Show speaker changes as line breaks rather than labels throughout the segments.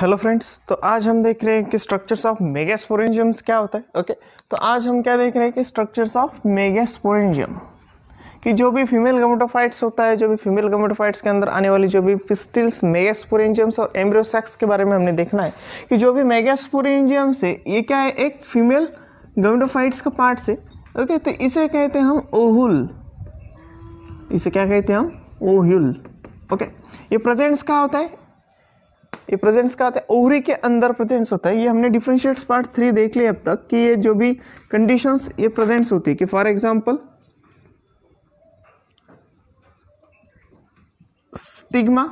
Hello friends तो आज हम देख रहे हैं कि स्ट्रक्चर्स ऑफ मेगास्पोरेंजियम्स क्या होता है ओके okay? तो आज हम क्या देख रहे हैं कि स्ट्रक्चर्स ऑफ मेगास्पोरेंजियम कि जो भी फीमेल गमेटोफाइट्स होता है जो भी फीमेल गमेटोफाइट्स के अंदर आने वाली जो भी पिस्टिल्स मेगास्पोरेंजियम्स और एम्ब्रियोसैक्स के बारे में हमने देखना है कि जो भी मेगास्पोरेंजियम्स है ये क्या है एक फीमेल गमेटोफाइट्स का पार्ट से ओके okay? तो इसे कहते हैं हम ओहुल इसे क्या कहते हैं हम ओहुल ओके okay? ये प्रेजेंट्स कहाँ होता है ये प्रेजेंट्स का आता है ओवरी के अंदर प्रेजेंट्स होता है ये हमने डिफ्रेंशिएट्स पार्ट थ्री देख लिए अब तक कि ये जो भी कंडीशंस ये प्रेजेंट्स होती है कि for example stigma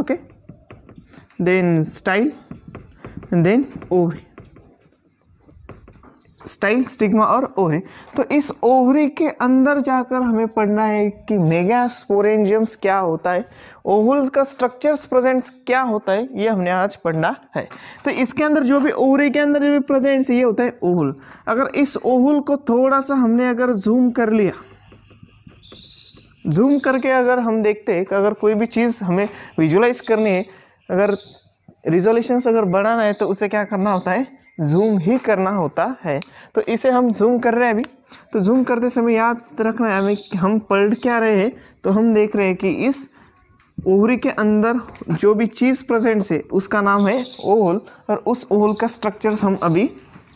okay then style and then ovary style stigma और ओहरी तो इस ओहरी के अंदर जाकर हमें पढ़ना है कि मेगास्पोरेंजियम्स क्या होता है ओहुल का स्ट्रक्चर्स प्रेजेंट्स क्या होता है ये हमने आज पढ़ना है तो इसके अंदर जो भी ओहरी के अंदर जो भी प्रेजेंट्स ये होता है ओहुल अगर इस ओहुल को थोड़ा सा हमने अगर जूम कर लिया जूम करके अगर हम देखते हैं कि अगर कोई भी चीज़ हमें विजुलाइज करनी है अगर रिजोल्यूशन अगर बढ़ाना है तो उसे क्या करना होता है जूम ही करना होता है तो इसे हम जूम कर रहे हैं अभी तो जूम करते समय याद रखना है हमें हम पढ़ क्या रहे हैं तो हम देख रहे हैं कि इस ओवरी के अंदर जो भी चीज़ प्रेजेंट है उसका नाम है ओहल और उस ओहल का स्ट्रक्चर्स हम अभी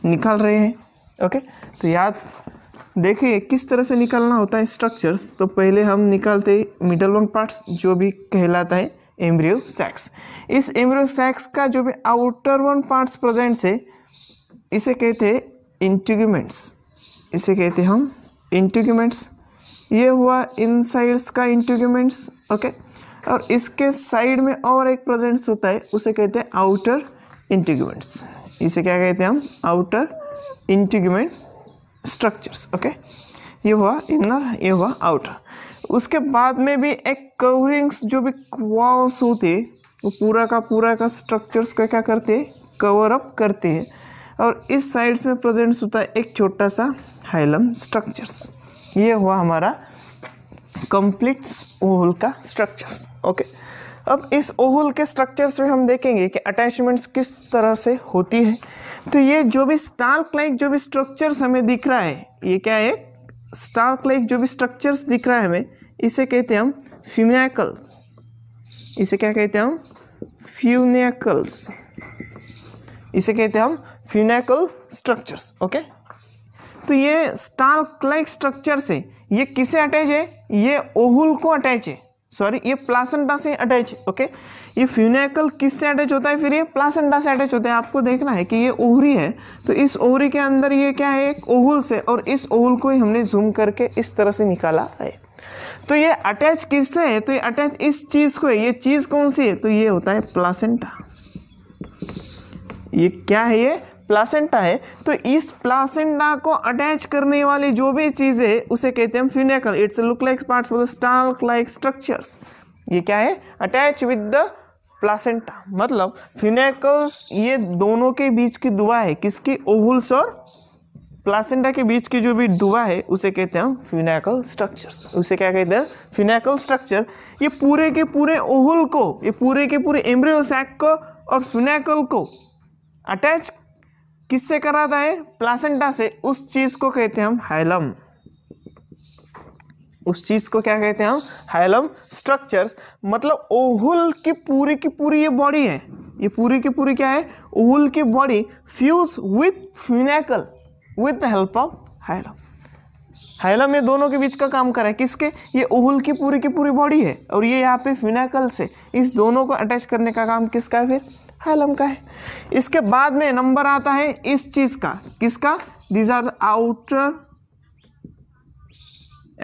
निकाल रहे हैं ओके तो याद देखिए किस तरह से निकालना होता है स्ट्रक्चर्स तो पहले हम निकालते मिडल वन पार्ट्स जो भी कहलाता है एम्ब्रियो सैक्स इस एम्ब्रियो सैक्स का जो भी आउटर वन पार्ट्स प्रेजेंट है इसे कहते हैं इंटीग्यूमेंट्स इसे कहते हैं हम इंटीग्यूमेंट्स ये हुआ इन साइड्स का इंटीग्यूमेंट्स ओके और इसके साइड में और एक प्रेजेंट्स होता है उसे कहते हैं आउटर इंटीग्यूमेंट्स इसे क्या कहते हैं हम आउटर इंटीग्यूमेंट स्ट्रक्चर्स ओके ये हुआ इनर ये हुआ आउटर उसके बाद में भी एक कवरिंग्स जो भी वॉल्स होते वो पूरा का पूरा का स्ट्रक्चर्स को क्या करते हैं कवर अप करते हैं और इस साइड्स में प्रेजेंट्स होता है एक छोटा सा हाइलम स्ट्रक्चर्स ये हुआ हमारा कंप्लीट ओहल का स्ट्रक्चर्स ओके अब इस ओहल के स्ट्रक्चर्स में हम देखेंगे कि अटैचमेंट्स किस तरह से होती है तो ये जो भी स्टार्क लाइक जो भी स्ट्रक्चर्स हमें दिख रहा है ये क्या है स्टार्क लाइक जो भी स्ट्रक्चर्स दिख रहा है हमें इसे कहते हैं हम फ्यूनिकल इसे क्या कहते हैं हम फ्यूनिकल्स इसे कहते हैं हम फिनेकल स्ट्रक्चर्स ओके तो ये स्टाल्क क्लाइक स्ट्रक्चर से ये किसे अटैच है ये ओहुल को अटैच है सॉरी ये प्लासेंटा से अटैच है ओके ये फ्यूनेकल किस से अटैच होता है फिर ये प्लासेंटा से अटैच होता है आपको देखना है कि ये ओहरी है तो इस ओहरी के अंदर ये क्या है एक ओहुल से और इस ओहुल को ही हमने जूम करके इस तरह से निकाला है तो ये अटैच किससे है तो ये अटैच इस चीज़ को है ये चीज़ कौन सी है तो ये होता है प्लासेंटा ये क्या है ये प्लासेंटा है तो इस प्लासेंटा को अटैच करने वाली जो भी चीज है उसे कहते हैं funicle it's look like part for the stalk like structures ये क्या है अटैच विद द प्लासेंटा मतलब फ्यूनेकल्स ये दोनों के बीच की दुआ है किसकी ओवल्स और प्लासेंटा के बीच की जो भी दुआ है उसे कहते हैं फ्यूनेकल स्ट्रक्चर्स उसे क्या कहते हैं फ्यूनेकल स्ट्रक्चर ये पूरे के पूरे ओहुल को ये पूरे के पूरे एम्ब्रियो सैक को और फ्यूनेकल को अटैच किससे कराता है प्लासेंटा से उस चीज़ को कहते हैं हम हाइलम उस चीज़ को क्या कहते हैं हम हाइलम स्ट्रक्चर्स मतलब ओहुल की पूरी की पूरी ये बॉडी है ये पूरी की पूरी क्या है ओहुल की body fuse with funicle with the help of hilum hilum ये दोनों के बीच का काम करा है किसके ये ओहुल की पूरी की पूरी बॉडी है और ये यहाँ पे फिनाकल से इस दोनों को अटैच करने का काम किसका है फिर फाइलम का है इसके बाद में नंबर आता है इस चीज़ का किसका these are the outer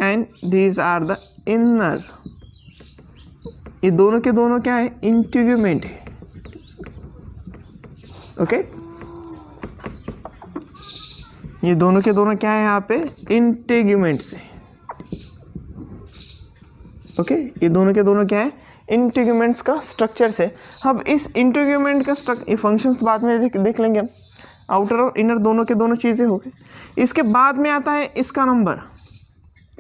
and these are the inner ये दोनों के दोनों क्या है इंटीग्यूमेंट है ओके ये दोनों के दोनों क्या है यहां पे इंटेग्यूमेंट से ओके ये दोनों के दोनों क्या है इंटीग्यूमेंट्स का स्ट्रक्चर से अब इस इंटीग्यूमेंट का स्ट्रक फंक्शंस बाद में देख, देख लेंगे हम आउटर और इनर दोनों के दोनों चीज़ें हो गई इसके बाद में आता है इसका नंबर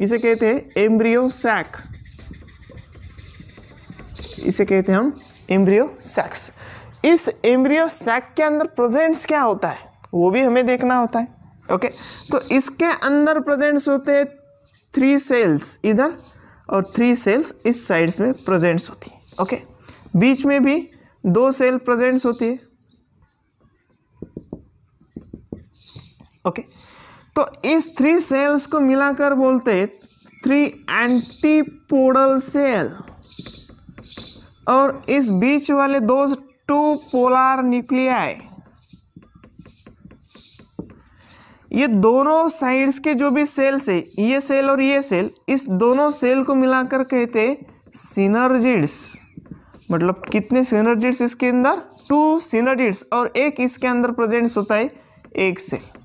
इसे कहते हैं एम्ब्रियो सैक इसे कहते हैं हम एम्ब्रियो सैक्स इस एम्ब्रियो सैक के अंदर प्रेजेंट्स क्या होता है वो भी हमें देखना होता है ओके तो इसके अंदर प्रेजेंट्स होते हैं थ्री सेल्स इधर और थ्री सेल्स इस साइड्स में प्रेजेंट्स होती है ओके बीच में भी दो सेल प्रेजेंट्स होती है ओके तो इस थ्री सेल्स को मिलाकर बोलते थ्री एंटीपोडल सेल और इस बीच वाले दो टू पोलार न्यूक्लियाई ये दोनों साइड्स के जो भी सेल्स है ये सेल और ये सेल इस दोनों सेल को मिलाकर कहते सिनर्जिड्स मतलब कितने सिनर्जिड्स इसके अंदर टू सिनर्जिड्स और एक इसके अंदर प्रेजेंट होता है एक सेल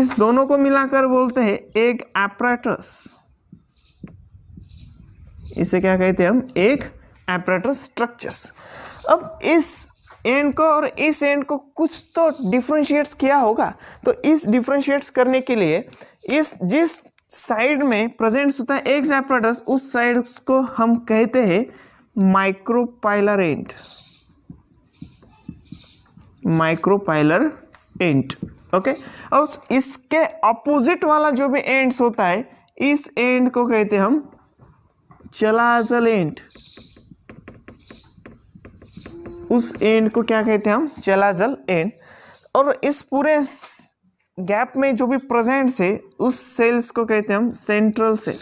इस दोनों को मिलाकर बोलते हैं एक एपरेटस इसे क्या कहते हैं हम एक एपरेटस स्ट्रक्चर्स अब इस एंड को और इस एंड को कुछ तो डिफ्रेंशिएट्स किया होगा तो इस डिफ्रेंशिएट्स करने के लिए इस जिस साइड में प्रेजेंट होता है एक एपरेटस उस साइड को हम कहते हैं micropylar and micropylar end okay और इसके अपोजिट वाला जो भी एंड्स होता है इस एंड को कहते हैं हम चलाजल एंड उस एंड को क्या कहते हैं हम चलाजल एंड और इस पूरे गैप में जो भी प्रेजेंट से उस सेल्स को कहते हैं हम सेंट्रल सेल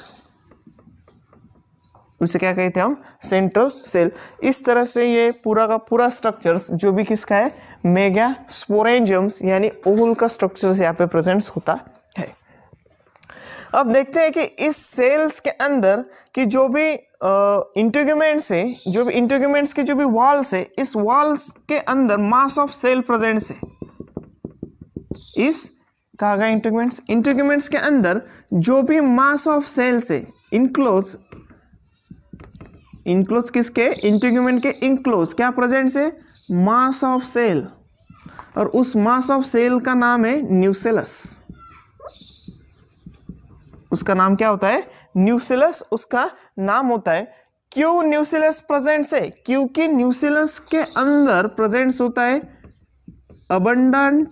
उसे क्या कहते हैं हम सेंट्रल सेल इस तरह से ये पूरा का पूरा स्ट्रक्चर्स जो भी किसका है मेगा स्पोरेंजियम्स यानी ओवल का स्ट्रक्चर्स यहाँ पे प्रेजेंट्स होता है अब देखते हैं कि इस सेल्स के अंदर कि जो भी इंटरग्यूमेंट्स है जो भी इंटरग्यूमेंट्स के जो भी वॉल्स है इस वॉल्स के अंदर मास ऑफ सेल प्रेजेंट है इस कहा गया इंटरग्यूमेंट्स इंटरग्यूमेंट्स के अंदर जो भी मास ऑफ सेल्स है इनक्लोज इनक्लोज किसके इंटरग्यूमेंट के इनक्लोज क्या प्रेजेंट है मास ऑफ सेल और उस मास ऑफ सेल का नाम है न्यूसेलस उसका नाम क्या होता है न्यूसिलस उसका नाम होता है क्यों न्यूसिलस प्रेजेंट्स है क्योंकि न्यूसिलस के अंदर प्रेजेंट्स होता है अबंडंट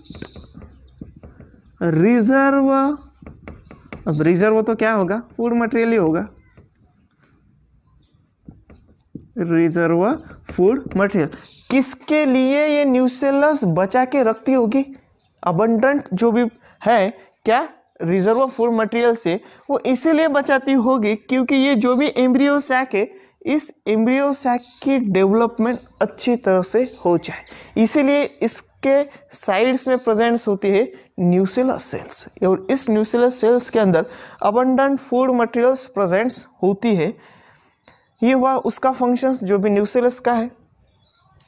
रिजर्व अब रिजर्व तो क्या होगा फूड मटेरियल ही होगा रिजर्व फूड मटेरियल किसके लिए ये न्यूसेलस बचा के रखती होगी अबंडंट जो भी है क्या रिजर्व फूड मटेरियल से वो इसीलिए बचाती होगी क्योंकि ये जो भी एम्ब्रियो सैक है इस एम्ब्रियो सैक की डेवलपमेंट अच्छी तरह से हो जाए इसीलिए इसके साइड्स में प्रेजेंट्स होती है न्यूसेलर सेल्स और इस न्यूसिलस सेल्स के अंदर अबंडेंट फूड मटेरियल्स प्रेजेंट्स होती है ये हुआ उसका फंक्शंस जो भी न्यूसेलस का है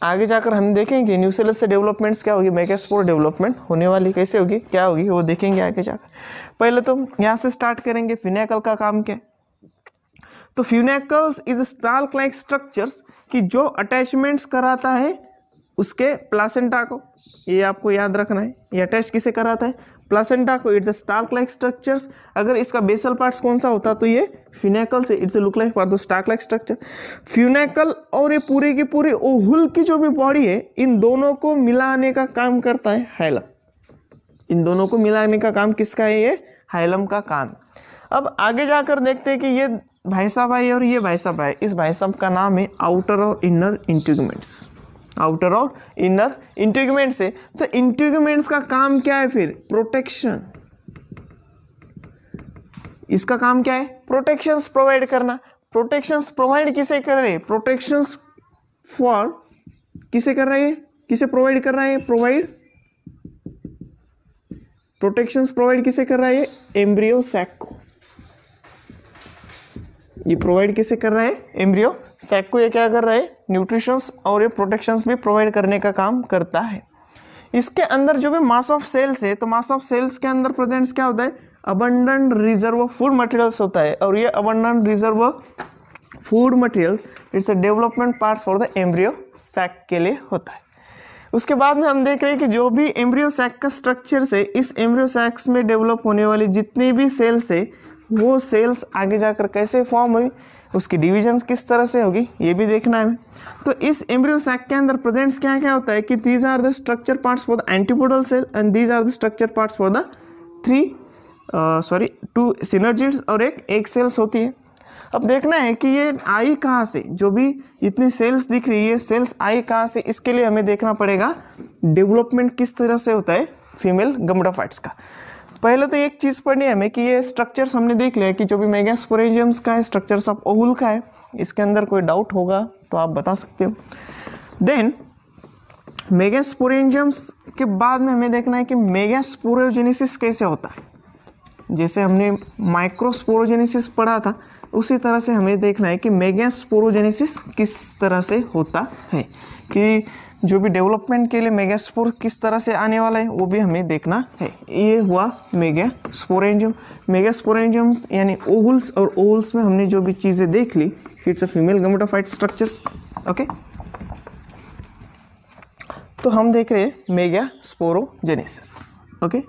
आगे जाकर हम देखेंगे न्यूसेलस से डेवलपमेंट्स क्या होगी मेगास्पोर डेवलपमेंट होने वाली कैसे होगी क्या होगी वो देखेंगे आगे जाकर पहले तो यहाँ से स्टार्ट करेंगे फिनेकल का काम क्या तो funicles is stalk like structures कि जो अटैचमेंट्स कराता है उसके प्लासेंटा को ये आपको याद रखना है ये अटैच किसे कराता है प्लासेंटा को it's a stalk like structures अगर इसका बेसल पार्ट्स कौन सा होता तो ये फ्यूनेकल से इट्स लुक लाइक पार्ट तो स्टार्क लाइक स्ट्रक्चर फ्यूनेकल और ये पूरे के पूरे ओहुल की जो भी बॉडी है इन दोनों को मिलाने का काम करता है हाइलम इन दोनों को मिलाने का काम किसका है ये हाइलम का काम अब आगे जाकर देखते हैं कि ये भाई साहब है और ये भाई साहब है इस भाई साहब का नाम है आउटर और इनर इंटीगमेंट्स आउटर और इनर इंटीग्यूमेंट से तो इंटीग्यूमेंट्स का काम क्या है फिर प्रोटेक्शन इसका काम क्या है प्रोटेक्शंस प्रोवाइड करना प्रोटेक्शंस प्रोवाइड किसे कर रहे हैं प्रोटेक्शंस फॉर किसे कर रहे हैं किसे प्रोवाइड कर रहा है प्रोवाइड प्रोटेक्शंस प्रोवाइड किसे कर रहा है एम्ब्रियो सैक को ये प्रोवाइड किसे कर रहा है एम्ब्रियो सैक को ये क्या कर रहा है न्यूट्रिशंस और ये प्रोटेक्शंस भी प्रोवाइड करने का काम करता है इसके अंदर जो भी मास ऑफ सेल्स है तो मास ऑफ सेल्स के अंदर प्रेजेंट्स क्या होता है अबंडन रिजर्व फूड मटेरियल्स होता है और ये abundant reserve food material it's a development parts for the embryo sac के लिए होता है उसके बाद में हम देख रहे हैं कि जो भी एम्ब्रियो सैक का स्ट्रक्चर से इस एम्ब्रियो सैक्स में डेवलप होने वाली जितनी भी सेल्स है वो सेल्स आगे जाकर कैसे फॉर्म हुई उसकी डिवीजन किस तरह से होगी ये भी देखना है तो इस एम्ब्रियो सैक के अंदर प्रेजेंट्स क्या क्या होता है कि these are the structure parts for the antipodal cell and these are the structure parts for the three sorry two synergids और एक एक सेल्स होती है अब देखना है कि ये आई कहाँ से जो भी इतनी सेल्स दिख रही है सेल्स आई कहाँ से इसके लिए हमें देखना पड़ेगा डेवलपमेंट किस तरह से होता है फीमेल गमडाफाइट्स का पहले तो एक चीज़ पढ़नी है हमें कि ये स्ट्रक्चर्स हमने देख लिया कि जो भी मेगास्पोरेजियम्स का है स्ट्रक्चर्स ऑफ ओहुल का है इसके अंदर कोई डाउट होगा तो आप बता सकते हो देन मेगास्पोरेंजियम्स के बाद में हमें देखना है कि मेगास्पोरोजेनेसिस कैसे होता है जैसे हमने माइक्रोस्पोरोजेनेसिस पढ़ा था उसी तरह से हमें देखना है कि मेगास्पोरोजेनेसिस किस तरह से होता है कि जो भी डेवलपमेंट के लिए मेगास्पोर किस तरह से आने वाला है वो भी हमें देखना है ये हुआ मेगा स्पोरेंजियम मेगा स्पोरेंजियम्स यानी ओवल्स और ओवल्स में हमने जो भी चीज़ें देख ली it's a female gametophyte structures okay तो हम देख रहे हैं megasporogenesis okay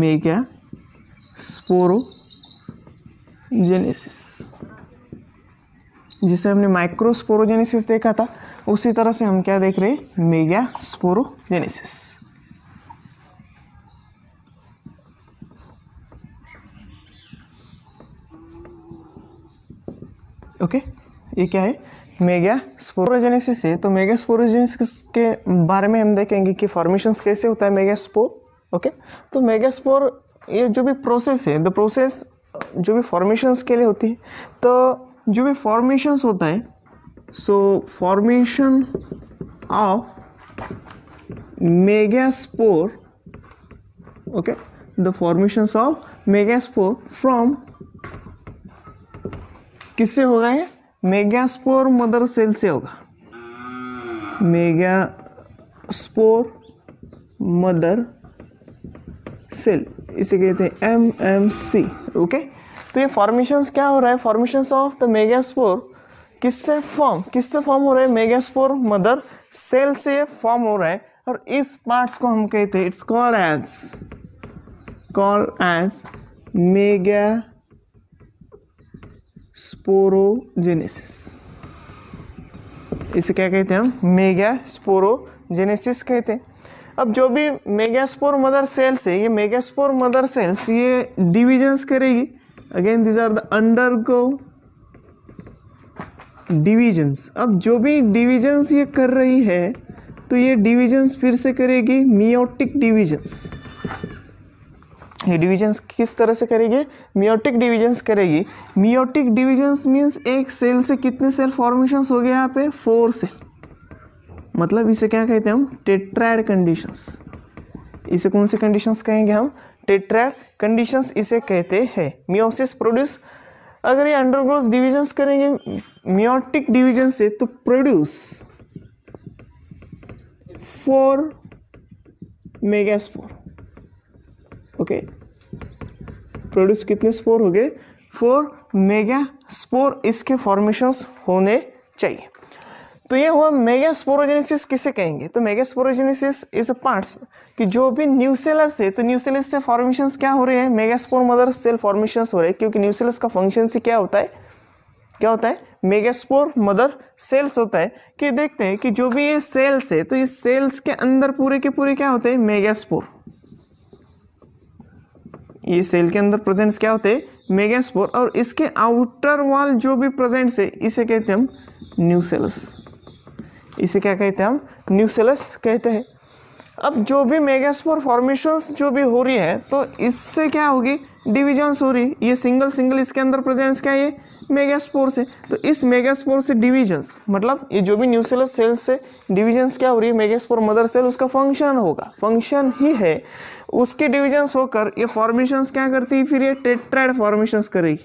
megasporogenesis जिसे हमने माइक्रोस्पोरोजेनेसिस देखा था उसी तरह से हम क्या देख रहे हैं मेगा स्पोरोजेनेसिस ओके ये क्या है मेगा स्पोरोजेनेसिस है तो मेगा स्पोरोजेनेसिस के बारे में हम देखेंगे कि फॉर्मेशन कैसे होता है मेगा स्पोर ओके तो मेगा स्पोर ये जो भी प्रोसेस है द प्रोसेस जो भी फॉर्मेशंस के लिए होती है तो जो भी फॉर्मेशंस होता है so formation of megaspore okay the formations of megaspore from किससे होगा ये मेगास्पोर मदर सेल से होगा मेगा स्पोर मदर सेल इसे कहते हैं एम एम सी ओके तो ये फॉर्मेशंस क्या हो रहा है फॉर्मेशंस ऑफ द मेगास्पोर किससे फॉर्म किससे फॉर्म हो रहा है मेगास्पोर मदर सेल से फॉर्म हो रहा है और इस पार्ट्स को हम कहते हैं it's called as call as megasporogenesis इसे क्या कहते हैं हम मेगा स्पोरोजेनेसिस कहते हैं अब जो भी मेगास्पोर मदर सेल्स है ये मेगास्पोर मदर सेल्स ये डिविजन्स करेगी again these are the under undergo divisions अब जो भी डिविजन्स ये कर रही है तो ये डिविजन्स फिर से करेगी मियोटिक डिविजन्स ये डिविजन्स किस तरह से करेगी मियोटिक डिविजन्स करेगी मियोटिक डिविजन्स मीन्स एक सेल से कितने सेल फॉर्मेशन हो गए यहाँ पे फोर सेल मतलब इसे क्या कहते हैं हम टेट्राइड कंडीशंस इसे कौन से कंडीशंस कहेंगे हम टेट्रैर कंडीशंस इसे कहते हैं मियोसिस प्रोड्यूस अगर ये अंडरग्रोथ डिविजन्स करेंगे मियोटिक डिविजन से तो produce four megaspore okay produce कितने स्पोर हो गए फोर मेगा स्पोर इसके फॉर्मेशंस होने चाहिए तो ये हुआ मेगा स्पोरोजेनेसिस किसे कहेंगे तो megasporogenesis is a parts कि जो भी न्यूसेलस है तो न्यूसेलस से फॉर्मेशन क्या हो रहे हैं मेगास्पोर मदर सेल फॉर्मेशन हो रहे हैं क्योंकि न्यूसेलस का फंक्शन से क्या होता है क्या होता है मेगास्पोर मदर सेल्स होता है कि देखते हैं कि जो भी ये सेल्स है तो इस सेल्स के अंदर पूरे के पूरे क्या होते हैं मेगास्पोर ये सेल के अंदर प्रेजेंट्स क्या होते हैं मेगास्पोर और इसके आउटर वॉल जो भी प्रेजेंट्स है इसे कहते हैं हम न्यूसेलस इसे क्या कहते हैं हम न्यूसेलस कहते हैं अब जो भी मेगास्पोर फॉर्मेशंस जो भी हो रही है तो इससे क्या होगी डिविजन्स हो रही ये सिंगल सिंगल इसके अंदर प्रेजेंस क्या है ये मेगास्पोर से तो इस मेगास्पोर से डिविजन्स मतलब ये जो भी न्यूसेलर सेल्स से डिविजन्स क्या हो रही है मेगास्पोर मदर सेल उसका फंक्शन होगा फंक्शन ही है उसके डिविजन्स होकर ये फॉर्मेशंस क्या करती है फिर ये टेट्राइड फॉर्मेशंस करेगी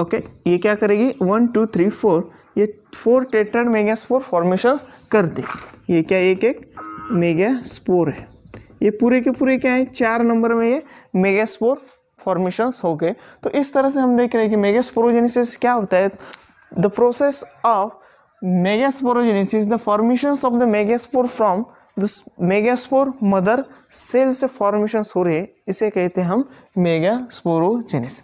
ओके okay, ये क्या करेगी one two three four four tetrad megaspore formation कर दे ये क्या एक एक मेगा स्पोर है ये पूरे के पूरे क्या है चार नंबर में ये मेगास्पोर फॉर्मेशंस हो गए तो इस तरह से हम देख रहे हैं कि मेगास्पोरोजेनेसिस क्या होता है the process of megasporogenesis the formations of the megaspore from mega megaspore mother cell से फॉर्मेशंस हो रहे इसे कहते हैं हम मेगा स्पोरोजेनिस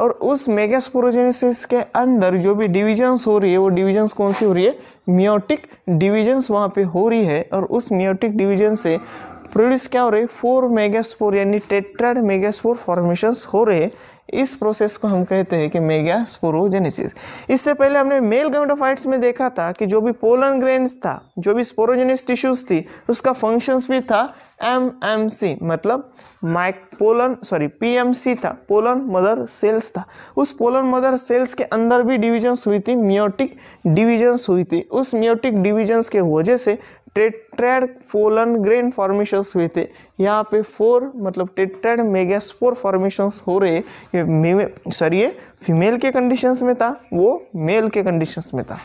और उस मेगास्पोरोजेनेसिस के अंदर जो भी डिविजन्स हो रही है वो डिविजन्स कौन सी हो रही है मियोटिक डिविजन्स वहाँ पे हो रही है और उस मियोटिक डिविजन से प्रोड्यूस क्या हो रहे फोर मेगास्पोर यानी टेट्राड मेगास्पोर फॉर्मेशंस हो रहे हैं इस प्रोसेस को हम कहते हैं कि मेगा स्पोरोजेनेसिस इससे पहले हमने मेल गमेटोफाइट्स में देखा था कि जो भी पोलन ग्रेन्स था जो भी स्पोरोजेनिस टिश्यूज थी उसका फंक्शंस भी था एम एम सी मतलब mic pollen sorry P M C था पोलन मदर सेल्स था उस पोलन मदर सेल्स के अंदर भी डिविजन्स हुई थी मियोटिक डिविजन्स हुई थी उस मियोटिक डिविजन्स के वजह से टेट्रेड पोलन ग्रेन फॉर्मेशंस हुए थे यहाँ पे फोर मतलब टेट्रेड मेगास्पोर फॉर्मेशंस हो रहे ये सॉरी ये फीमेल के कंडीशंस में था वो मेल के कंडीशंस में था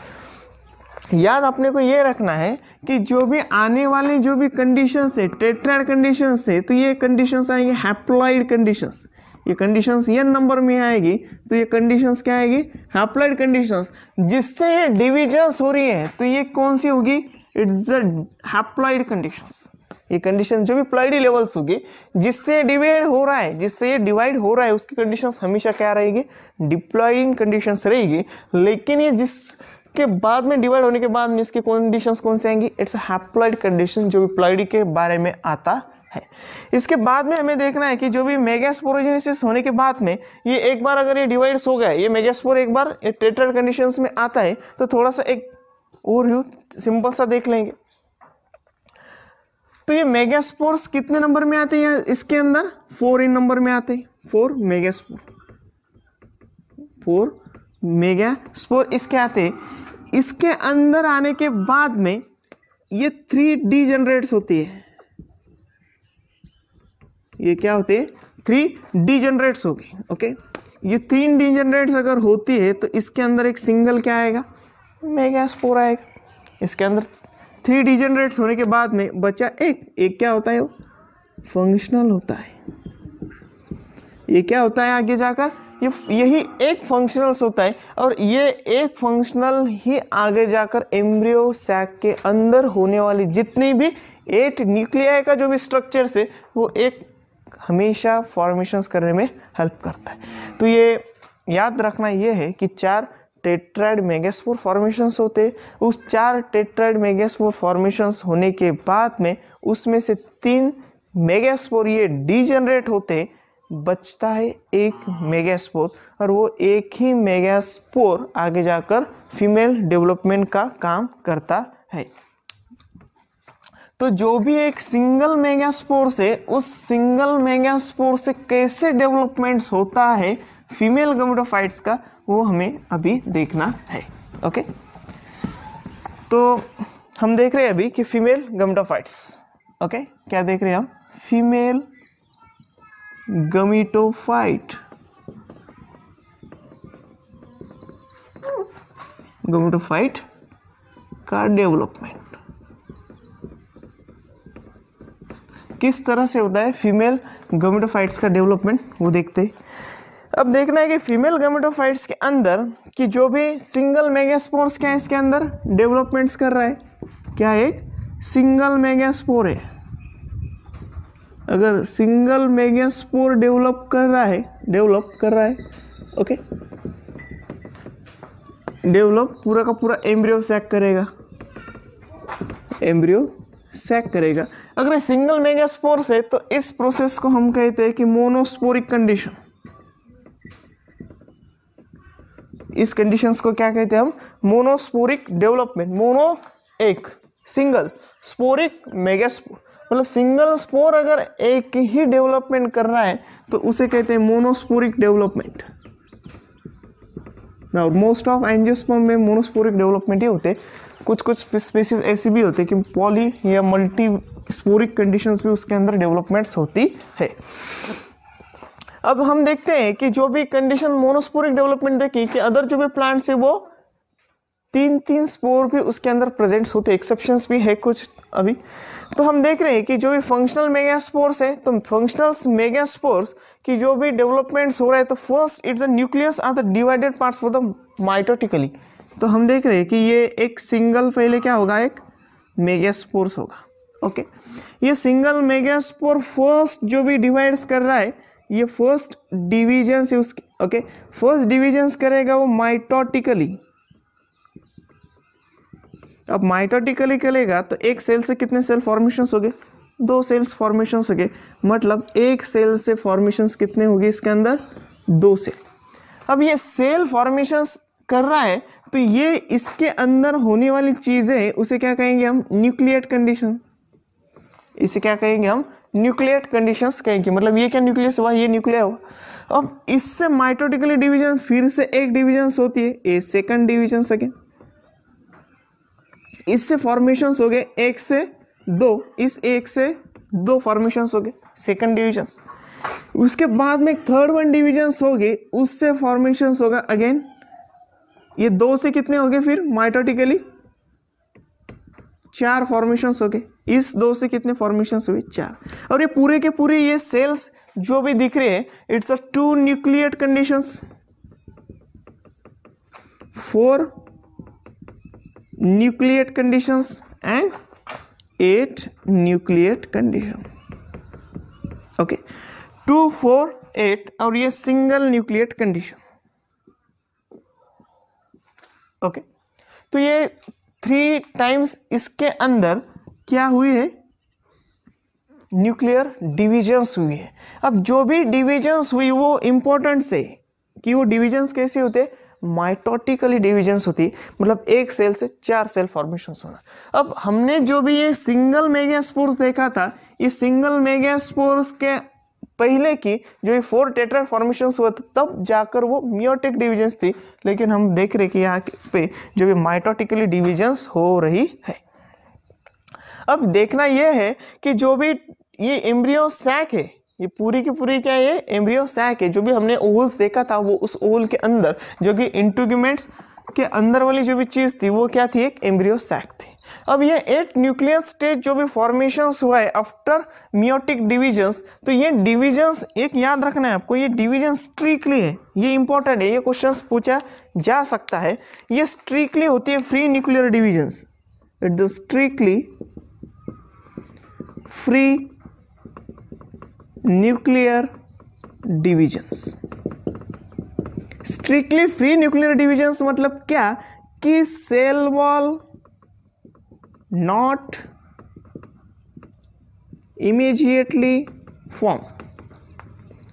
याद अपने को ये रखना है कि जो भी आने वाले जो भी कंडीशंस है टेट्रेड कंडीशंस है तो ये कंडीशंस आएंगे हैप्लॉइड कंडीशंस ये कंडीशंस ये नंबर में आएगी तो ये कंडीशंस क्या आएगी हैप्लॉइड कंडीशंस जिससे ये डिविजन्स हो रही है तो ये कौन सी होगी इट्स हैप्लाइड कंडीशंस ये कंडीशन जो भी प्लाइडी लेवल्स होगी जिससे डिवाइड हो रहा है जिससे ये डिवाइड हो रहा है उसकी कंडीशंस हमेशा क्या रहेगी डिप्लॉइडिंग कंडीशंस रहेगी लेकिन ये जिस के बाद में डिवाइड होने के बाद में इसकी कंडीशन कौन से आएंगी इट्स हैप्लाइड कंडीशन जो भी प्लाइडी के बारे में आता है इसके बाद में हमें देखना है कि जो भी मेगास्पोरोजेनेसिस होने के बाद में ये एक बार अगर ये डिवाइड्स हो गया ये मेगास्पोर एक बार ये टेट्रल कंडीशंस में आता है तो थोड़ा सा एक यू सिंपल सा देख लेंगे तो ये मेगास्पोर्स कितने नंबर में आते हैं इसके अंदर फोर इन नंबर में आते हैं फोर मेगास्पोर फोर मेगास्पोर इसके आते हैं इसके अंदर आने के बाद में ये थ्री डी जनरेट्स होती है ये क्या होते है थ्री डी जनरेट्स होगी ओके ये तीन डी जनरेट्स अगर होती है तो इसके अंदर एक सिंगल क्या आएगा मेगास फोर आएगा इसके अंदर थ्री डिजेनरेट्स होने के बाद में बच्चा एक एक क्या होता है वो फंक्शनल होता है ये क्या होता है आगे जाकर ये यही एक फंक्शनल्स होता है और ये एक फंक्शनल ही आगे जाकर एम्ब्रियो सैक के अंदर होने वाली जितनी भी एट न्यूक्लियाई का जो भी स्ट्रक्चर से वो एक हमेशा फॉर्मेशंस करने में हेल्प करता है तो ये याद रखना ये है कि चार टेट्राइड मेगास्पोर फॉर्मेशंस होते उस चार टेट्राइड मेगास्पोर फॉर्मेशंस होने के बाद में उसमें से तीन मेगास्पोर ये डीजनरेट होते बचता है एक मेगास्पोर और वो एक ही मेगास्पोर आगे जाकर फीमेल डेवलपमेंट का काम करता है तो जो भी एक सिंगल मेगास्पोर से उस सिंगल मेगास्पोर से कैसे डेवलपमेंट्स होता है फीमेल गमडोफाइट्स का वो हमें अभी देखना है ओके तो हम देख रहे हैं अभी कि फीमेल गमटोफाइट्स ओके क्या देख रहे हैं हम फीमेल गमिटोफाइट गमिटोफाइट का डेवलपमेंट किस तरह से होता है फीमेल गमिटोफाइट्स का डेवलपमेंट वो देखते हैं अब देखना है कि फीमेल गमेटोफाइट्स के अंदर कि जो भी सिंगल मेगास्पोर्स क्या है इसके अंदर डेवलपमेंट्स कर रहा है क्या एक सिंगल मेगास्पोर है अगर सिंगल मेगास्पोर डेवलप कर रहा है डेवलप कर रहा है ओके डेवलप पूरा का पूरा एम्ब्रियो सैक करेगा एम्ब्रियो सैक करेगा अगर सिंगल मेगास्पोर्स है तो इस प्रोसेस को हम कहते हैं कि मोनोस्पोरिक कंडीशन इस कंडीशंस को क्या कहते हैं हम मोनोस्पोरिक डेवलपमेंट मोनो एक सिंगल स्पोरिक मेगास्पोर मतलब सिंगल स्पोर अगर एक ही डेवलपमेंट कर रहा है तो उसे कहते हैं मोनोस्पोरिक डेवलपमेंट ना और मोस्ट ऑफ एंजियोस्पर्म में मोनोस्पोरिक डेवलपमेंट ही होते कुछ कुछ स्पेसीज ऐसे भी होते कि पॉली या मल्टी स्पोरिक कंडीशंस भी उसके अंदर डेवलपमेंट्स होती है अब हम देखते हैं कि जो भी कंडीशन मोनोस्पोरिक डेवलपमेंट देखी कि अदर जो भी प्लांट्स है वो तीन तीन स्पोर भी उसके अंदर प्रेजेंट होते एक्सेप्शन भी है कुछ अभी तो हम देख रहे हैं कि जो भी फंक्शनल मेगा स्पोर्स है तो फंक्शनल मेगा स्पोर्स की जो भी डेवलपमेंट हो रहा है तो first it's a nucleus are the divided part for the mitotically तो हम देख रहे हैं कि ये एक सिंगल पहले क्या होगा एक मेगा स्पोर्स होगा ओके ये सिंगल मेगा स्पोर फर्स्ट जो भी डिवाइड कर रहा है ये फर्स्ट डिविजन्स उसके ओके फर्स्ट डिविजन्स करेगा वो माइटोटिकली अब माइटोटिकली करेगा तो एक सेल से कितने सेल फॉर्मेशंस हो गए दो सेल्स फॉर्मेशंस हो गए मतलब एक सेल से फॉर्मेशंस कितने होंगे इसके अंदर दो सेल अब ये सेल फॉर्मेशंस कर रहा है तो ये इसके अंदर होने वाली चीज़ें उसे क्या कहेंगे हम न्यूक्लियट कंडीशन इसे क्या कहेंगे हम न्यूक्लियट कंडीशंस कहेंगे मतलब ये क्या न्यूक्लियस हुआ ये न्यूक्लिया हुआ अब इससे माइटोटिकली डिवीजन फिर से एक डिवीजन होती है ए सेकंड डिवीजन अगेन इससे फॉर्मेशन हो गए एक से दो इस एक से दो फॉर्मेशन हो गए सेकंड डिवीजन उसके बाद में थर्ड वन डिवीजन हो गए उससे फॉर्मेशन होगा अगेन ये दो से कितने हो गए फिर माइटोटिकली चार फॉर्मेशन हो गए इस दो से कितने फॉर्मेशन हुए चार और ये पूरे के पूरे ये सेल्स जो भी दिख रहे हैं it's a two nucleate conditions four nucleate conditions and eight nucleate condition okay two four eight और ये सिंगल न्यूक्लियट कंडीशन ओके तो ये थ्री टाइम्स इसके अंदर क्या हुई है न्यूक्लियर डिविजन्स हुई है अब जो भी डिविजन्स हुई वो इम्पोर्टेंट से कि वो डिविजन्स कैसे होते माइटोटिकली डिविजन्स होती मतलब एक सेल से चार सेल फॉर्मेशन होना अब हमने जो भी ये सिंगल मेगा स्पोर्स देखा था ये सिंगल मेगा स्पोर्स के पहले की जो ये फोर टेट्रा फॉर्मेशन हुआ था तब जाकर वो मियोटिक डिविजन्स थी लेकिन हम देख रहे कि यहाँ पे जो भी माइटोटिकली डिविजन्स हो रही है अब देखना यह है कि जो भी ये एम्ब्रियो सैक है ये पूरी की पूरी क्या है एम्ब्रियो सैक है जो भी हमने ओहल्स देखा था वो उस ओहल के अंदर जो कि इंटूगमेंट्स के अंदर वाली जो भी चीज़ थी वो क्या थी एक एम्ब्रियो सैक थी अब ये एट न्यूक्लियर स्टेज जो भी फॉर्मेशंस हुआ है आफ्टर मियोटिक डिविजन्स तो ये डिविजन्स एक याद रखना है आपको ये डिवीजन स्ट्रिकली है ये इंपॉर्टेंट है ये क्वेश्चन पूछा जा सकता है ये स्ट्रिकली होती है free nuclear divisions it the strictly free nuclear divisions strictly free nuclear divisions मतलब क्या कि cell wall not immediately form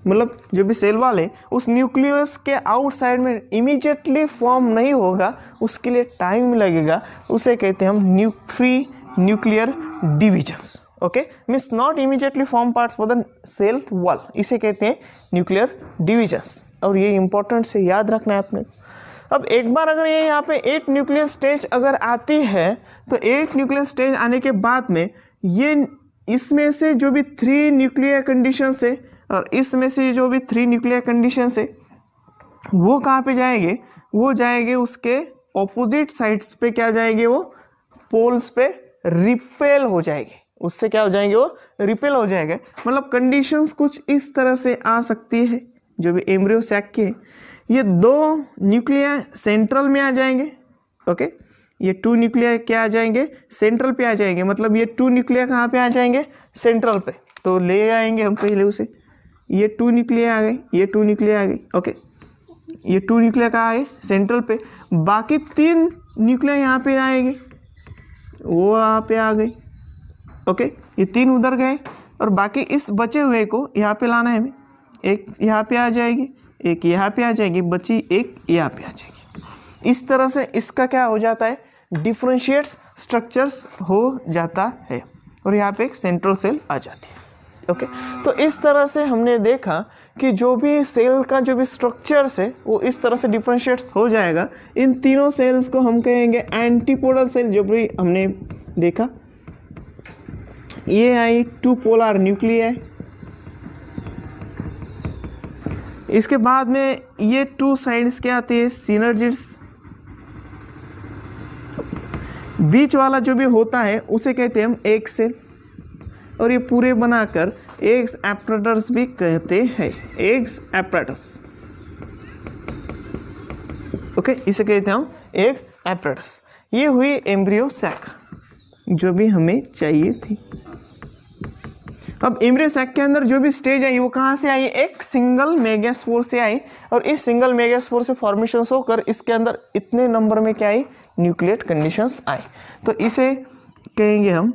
मतलब जो भी सेल वाले उस न्यूक्लियस के आउटसाइड में इमीजिएटली फॉर्म नहीं होगा उसके लिए टाइम लगेगा उसे कहते हैं हम new free nuclear divisions okay means not immediately form parts for the cell wall इसे कहते हैं न्यूक्लियर डिविजन्स और ये इंपॉर्टेंट से याद रखना है आपने अब एक बार अगर ये यहाँ पे एट न्यूक्लियर स्टेज अगर आती है तो एट न्यूक्लियर स्टेज आने के बाद में ये इसमें से जो भी थ्री न्यूक्लियर कंडीशन है और इसमें से जो भी थ्री न्यूक्लियर कंडीशन है वो कहाँ पे जाएंगे वो जाएंगे उसके ऑपोजिट साइड्स पे क्या जाएंगे वो पोल्स पे रिपेल हो जाएंगे उससे क्या हो जाएंगे वो रिपेल हो जाएंगे मतलब कंडीशंस कुछ इस तरह से आ सकती है जो भी एम्ब्रियो सैक की है ये दो न्यूक्लिया सेंट्रल में आ जाएंगे ओके ये टू न्यूक्लिया क्या आ जाएंगे सेंट्रल पे आ जाएंगे मतलब ये टू न्यूक्लिया कहाँ पे आ जाएंगे सेंट्रल पे तो ले आएंगे हम पहले उसे ये टू न्यूक्लिया आ गए ये टू न्यूक्लिया आ गई ओके ये टू न्यूक्लिया कहाँ आए सेंट्रल पे बाकी तीन न्यूक्लिया यहाँ पे आएंगे वो यहाँ पे आ गई ओके ये तीन उधर गए और बाकी इस बचे हुए को यहाँ पे लाना है हमें एक यहाँ पे आ जाएगी एक यहाँ पे आ जाएगी बची एक यहाँ पे आ जाएगी इस तरह से इसका क्या हो जाता है डिफ्रेंशिएट्स स्ट्रक्चर्स हो जाता है और यहाँ पे एक सेंट्रल सेल आ जाती है ओके तो इस तरह से हमने देखा कि जो भी सेल का जो भी स्ट्रक्चर्स है वो इस तरह से डिफ्रेंशिएट्स हो जाएगा इन तीनों सेल्स को हम कहेंगे एंटीपोडल सेल जो भी हमने देखा ये आई टू पोलार न्यूक्लियाई इसके बाद में ये टू साइड्स क्या आते है सीनर्जिट्स बीच वाला जो भी होता है उसे कहते हैं हम एक सेल और ये पूरे बनाकर एग्स एप्रेटर्स भी कहते हैं एग्स एप्रेटस ओके इसे कहते हैं हम एग एप्रेटस ये हुई एम्ब्रियो सैक जो भी हमें चाहिए थी अब इमरे सैक के अंदर जो भी स्टेज आई वो कहाँ से आई एक सिंगल मेगास्पोर से आई और इस सिंगल मेगास्पोर से फॉर्मेशन होकर इसके अंदर इतने नंबर में क्या आई न्यूक्लियट कंडीशंस आए तो इसे कहेंगे हम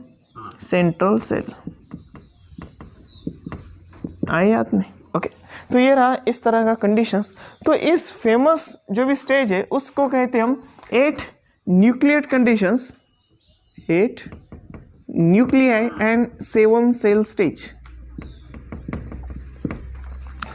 सेंट्रल सेल आए याद में ओके तो ये रहा इस तरह का कंडीशंस तो इस फेमस जो भी स्टेज है उसको कहते हम eight nucleate conditions eight nuclei and seven cell stage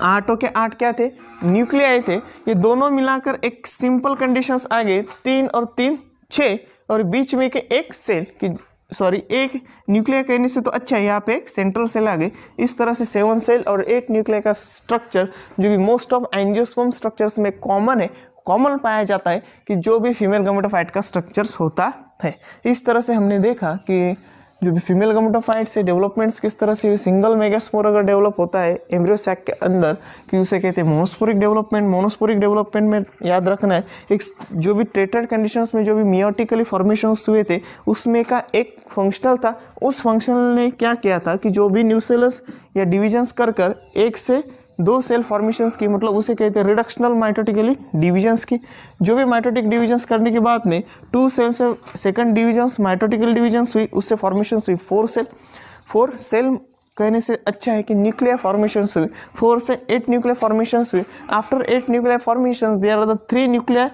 आठों के आठ क्या थे न्यूक्लियाई थे ये दोनों मिलाकर एक सिंपल कंडीशंस आ गए तीन और तीन छः और बीच में के एक सेल की सॉरी एक न्यूक्लियर कहने से तो अच्छा है यहाँ पे एक सेंट्रल सेल आ गई इस तरह से सेवन सेल और एट न्यूक्लियर का स्ट्रक्चर जो कि मोस्ट ऑफ एंजियोस्पम स्ट्रक्चर्स में कॉमन है कॉमन पाया जाता है कि जो भी फीमेल गमेटोफाइट का स्ट्रक्चर्स होता है इस तरह से हमने देखा कि जो भी फीमेल गमोटोफाइट्स है डेवलपमेंट्स किस तरह से सिंगल मेगास्पोर अगर डेवलप होता है एम्ब्रियो सैक के अंदर कि उसे कहते हैं मोनोस्पोरिक डेवलपमेंट मोनोस्पोरिक डेवलपमेंट में याद रखना है एक जो भी ट्रेटर कंडीशंस में जो भी मियोटिकली फॉर्मेशंस हुए थे उसमें का एक फंक्शनल था उस फंक्शनल ने क्या किया था कि जो भी न्यूसेलस या डिविजन्स कर कर एक से दो सेल फॉर्मेशंस की मतलब उसे कहते हैं रिडक्शनल माइटोटिकली डिविजन्स की जो भी माइटोटिक डिविजन्स करने के बाद में टू सेल से सेकंड डिविजन्स माइटोटिकल डिविजन्स हुई उससे फॉर्मेशंस हुई फोर सेल फोर सेल कहने से अच्छा है कि न्यूक्लियर फॉर्मेशंस हुई फोर से एट न्यूक्लियर फॉर्मेशंस हुई after eight nuclear formations they are the three nuclear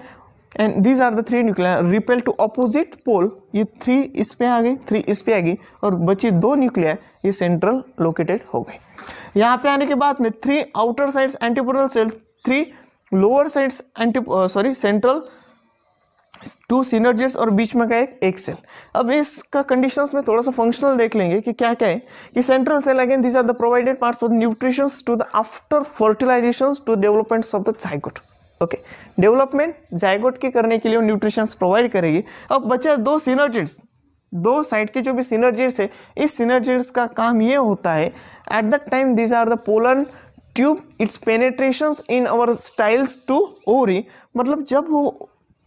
and these are the three nuclear repel to opposite pole ये थ्री इस पे आ गई थ्री इस पे आ गई और बची दो न्यूक्लियर ये सेंट्रल लोकेटेड हो गई यहाँ पे आने के बाद में three outer sides antipodal cell three lower sides anti sorry central two synergids और बीच में का एक एक सेल अब इसका कंडीशंस में थोड़ा सा फंक्शनल देख लेंगे कि क्या क्या है कि central cell again these are the provided parts for nutrition to the after fertilization to developments of the zygote okay development zygote के करने के लिए न्यूट्रिशंस प्रोवाइड करेगी अब बचे दो सीनर्जिट्स दो साइड के जो भी सिनर्जिड्स है इस सिनर्जिड्स का काम ये होता है at the time these are the pollen tube its penetrations in our styles to ओरी मतलब जब वो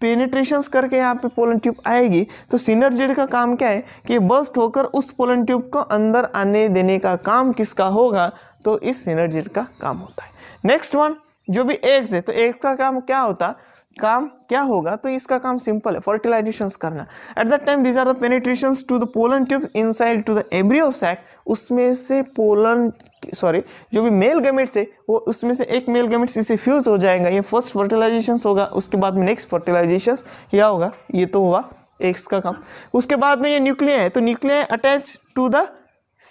पेनिट्रेशंस करके यहाँ पे पोलन ट्यूब आएगी तो सीनर्जीड का काम क्या है कि बस्ट होकर उस पोलन ट्यूब को अंदर आने देने का काम किसका होगा तो इस सीनर्जीड का काम होता है नेक्स्ट वन जो भी एग्स है तो एग्स का काम क्या होता काम क्या होगा तो इसका काम सिंपल है फर्टिलाइजेशन करना at that time these are the penetration to the pollen tube inside to the embryo sac उसमें से पोलन सॉरी जो भी मेल गमेट्स है वो उसमें से एक मेल गमेट्स इसे फ्यूज हो जाएगा ये फर्स्ट फर्टिलाइजेशन होगा उसके बाद में नेक्स्ट फर्टिलाइजेशन क्या होगा ये तो हुआ एक्स का काम उसके बाद में ये न्यूक्लिया है तो nuclei attach to the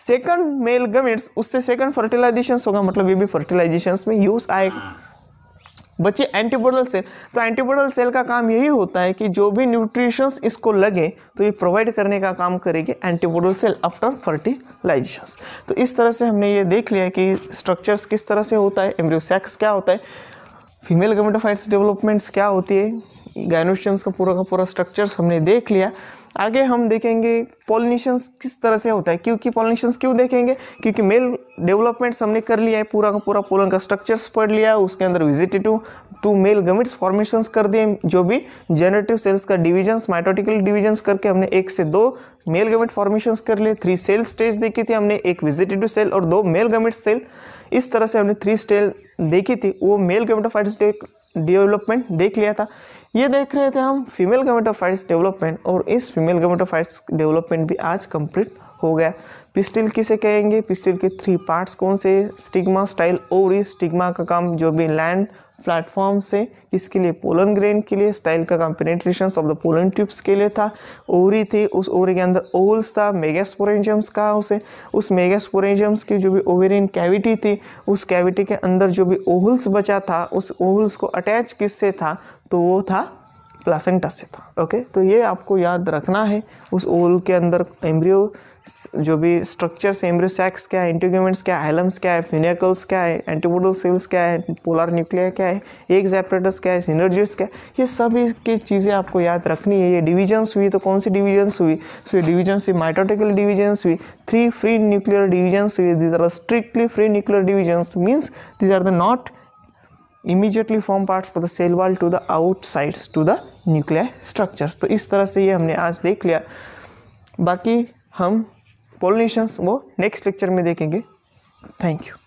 second male gametes उससे सेकंड फर्टिलाइजेशन होगा मतलब ये भी फर्टिलाइजेशन में यूज आएगा बच्चे एंटीबोडल सेल तो एंटीबोडल सेल का काम यही होता है कि जो भी न्यूट्रिशंस इसको लगे तो ये प्रोवाइड करने का काम करेगी एंटीबोडल सेल आफ्टर फर्टिलाइजेशन तो इस तरह से हमने ये देख लिया कि स्ट्रक्चर्स किस तरह से होता है एम्ब्रियोसैक्स क्या होता है फीमेल गमेटोफाइट्स डेवलपमेंट्स क्या होती है गायनोशियम्स का पूरा का पूरा स्ट्रक्चर्स हमने देख लिया आगे हम देखेंगे पॉलिनेशंस किस तरह से होता है क्योंकि पॉलिनेशंस क्यों देखेंगे क्योंकि मेल डेवलपमेंट्स हमने कर लिया है पूरा का पूरा पोलन का स्ट्रक्चर्स पढ़ लिया है उसके अंदर vegetative two male gametes formations कर दिए जो भी जेनरेटिव सेल्स का डिविजन्स माइटोटिकल डिविजन्स करके हमने एक से दो मेल गमिट फॉर्मेशंस कर लिए थ्री सेल स्टेज देखी थी हमने एक विजिटेटिव सेल और दो मेल गमिट सेल इस तरह से हमने थ्री स्टेल देखी थी वो मेल गमिटोफाइट स्टेट डेवलपमेंट देख लिया था ये देख रहे थे हम फीमेल फाइट्स डेवलपमेंट और इस फीमेल फाइट्स डेवलपमेंट भी आज कंप्लीट हो गया पिस्टिल किसे कहेंगे पिस्टिल के थ्री पार्ट्स कौन से स्टिग्मा स्टाइल और इस स्टिग्मा का काम जो भी लैंड प्लेटफॉर्म से किसके लिए पोलन ग्रेन के लिए स्टाइल का काम penetration of the pollen tubes के लिए था ओरी थी उस ओरी के अंदर ओल्स था मेगास्पोरेंजियम्स का उसे उस मेगास्पोरेंजियम्स की जो भी ओवेरियन कैविटी थी उस कैविटी के अंदर जो भी ओहल्स बचा था उस ओहल्स को अटैच किससे था तो वो था प्लासेंटा से था ओके तो ये आपको याद रखना है उस ओल के अंदर एम्ब्रियो जो भी स्ट्रक्चर्स एम्ब्रियो सैक्स क्या है एंटीग्यूमेंट्स क्या है एलम्स क्या है फिनेकल्स क्या है एंटीबोडल सेल्स क्या है पोलर न्यूक्लियर क्या है एक जैपरेटस क्या है सिनर्जियस क्या है ये सभी की चीज़ें आपको याद रखनी है ये डिविजन्स हुई तो कौन सी डिविजन्स हुई सो तो ये डिविजन्स हुई माइटोटिकल डिविजन्स हुई थ्री फ्री न्यूक्लियर डिविजन्स हुई these are strictly free nuclear divisions means these are the not immediately form parts for the cell wall to the outsides to the nuclear structures तो इस तरह से ये हमने आज देख लिया बाकी हम पोलिनेशंस वो नेक्स्ट लेक्चर में देखेंगे थैंक यू